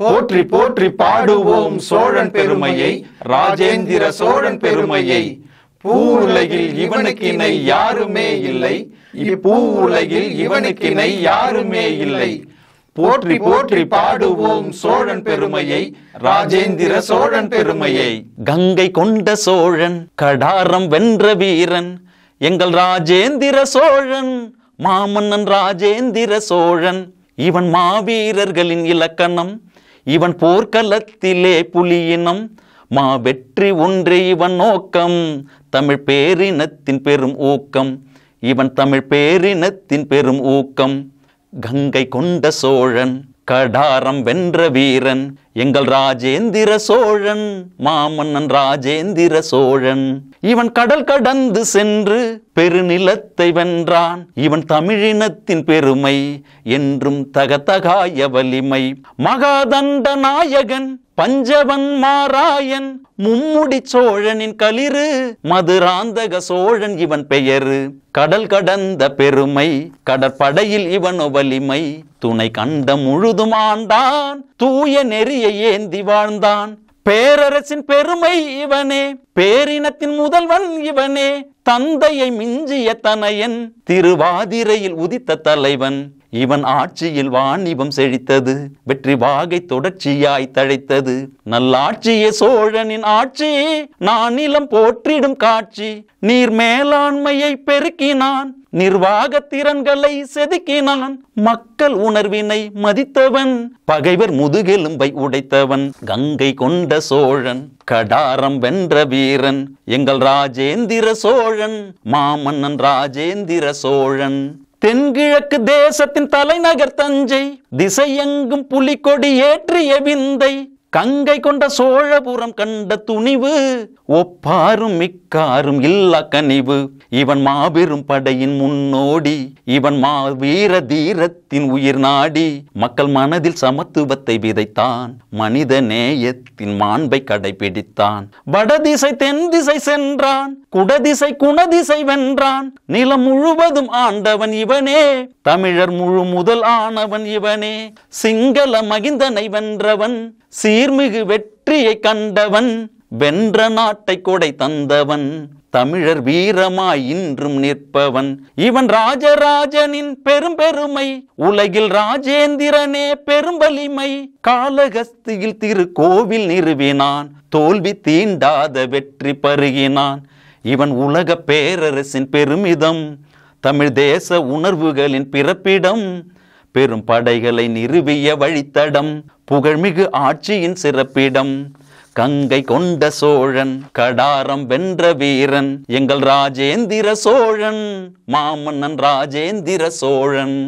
போற்றி போற்றி பாடுவோம் சோழன் பெருமையை ராஜேந்திர சோழன் பெருமையை பூ உலகில் இவனுக்கிணை யாருமே இல்லை இப்பூ உலகில் இவனுக்கிணை யாருமே இல்லை போற்றி போற்றி பாடுவோம் சோழன் பெருமையை ராஜேந்திர சோழன் பெருமையை கங்கை கொண்ட சோழன் கடாரம் வென்ற வீரன் எங்கள் ராஜேந்திர சோழன் மாமன்னன் ராஜேந்திர சோழன் இவன் மாவீரர்களின் இலக்கணம் இவன் போர்க்களத்திலே புலியினம் மா வெற்றி ஒன்றே இவன் நோக்கம் தமிழ் பேரினத்தின் பெரும் ஊக்கம் இவன் தமிழ் பேரினத்தின் பெரும் ஊக்கம் கங்கை கொண்ட சோழன் கடாரம் வென்ற வீரன் எங்கள் ராஜேந்திர சோழன் மாமன்னன் ராஜேந்திர சோழன் இவன் கடல் கடந்து சென்று பெருநிலத்தை வென்றான் இவன் தமிழினத்தின் பெருமை என்றும் தகதகாய வலிமை மகாதண்ட நாயகன் பஞ்சவன் மாராயன் மும்முடி சோழனின் களிறு மதுராந்தக சோழன் இவன் பெயரு கடல் கடந்த பெருமை கடற்படையில் இவன் வலிமை துணை கண்ட முழுதும் ஆண்டான் தூய நெறிய ஏந்தி வாழ்ந்தான் பேரரசின் பெருமை இவனே பேரினத்தின் முதல்வன் இவனே தந்தையை மிஞ்சிய தனையன் திருவாதிரையில் உதித்த தலைவன் இவன் ஆட்சியில் வாணிபம் செழித்தது வெற்றி வாகை தொடர்ச்சியாய் தழைத்தது நல்லாட்சியே சோழனின் ஆட்சி நானிலம் போற்றிடும் காட்சி நீர் மேலாண்மையை பெருக்கினான் நிர்வாக திறன்களை செதுக்கினான் மக்கள் உணர்வினை மதித்தவன் பகைவர் முதுகெலும்பை உடைத்தவன் கங்கை கொண்ட சோழன் கடாரம் வென்ற வீரன் எங்கள் ராஜேந்திர சோழன் மாமன்னன் ராஜேந்திர சோழன் தென்கிழக்கு தேசத்தின் தலைநகர் தஞ்சை திசையெங்கும் புலிக்கொடி ஏற்றிய விந்தை கங்கை கொண்ட சோழபுரம் கண்ட துணிவு ஒப்பாரும் மிக்காரும் இல்லா கனிவு இவன் மாபெரும் படையின் முன்னோடி இவன் மா வீர தீரத்தின் உயிர் நாடி மக்கள் மனதில் சமத்துவத்தை விதைத்தான் மனித நேயத்தின் மாண்பை கடைபிடித்தான் வடதிசை தென் திசை சென்றான் குடதிசை குணதிசை வென்றான் நிலம் முழுவதும் ஆண்டவன் இவனே தமிழர் முழு முதல் ஆனவன் இவனே சிங்கள மகிந்தனை வென்றவன் சீர்மிகு வெற்றியை கண்டவன் வென்ற நாட்டை கொடை தந்தவன் தமிழர் வீரமாய் இன்றும் நிற்பவன் இவன் ராஜராஜனின் பெரும் பெருமை உலகில் ராஜேந்திரனே பெரும் வலிமை காலகஸ்தியில் திருக்கோவில் நிறுவினான் தோல்வி தீண்டாத வெற்றி பருகினான் இவன் உலக பேரரசின் பெருமிதம் தமிழ் தேச உணர்வுகளின் பிறப்பிடம் பெரும் படைகளை நிறுவிய வழித்தடம் புகழ்மிகு ஆட்சியின் சிறப்பிடம் கங்கை கொண்ட சோழன் கடாரம் வென்ற வீரன் எங்கள் ராஜேந்திர சோழன் மாமன்னன் ராஜேந்திர சோழன்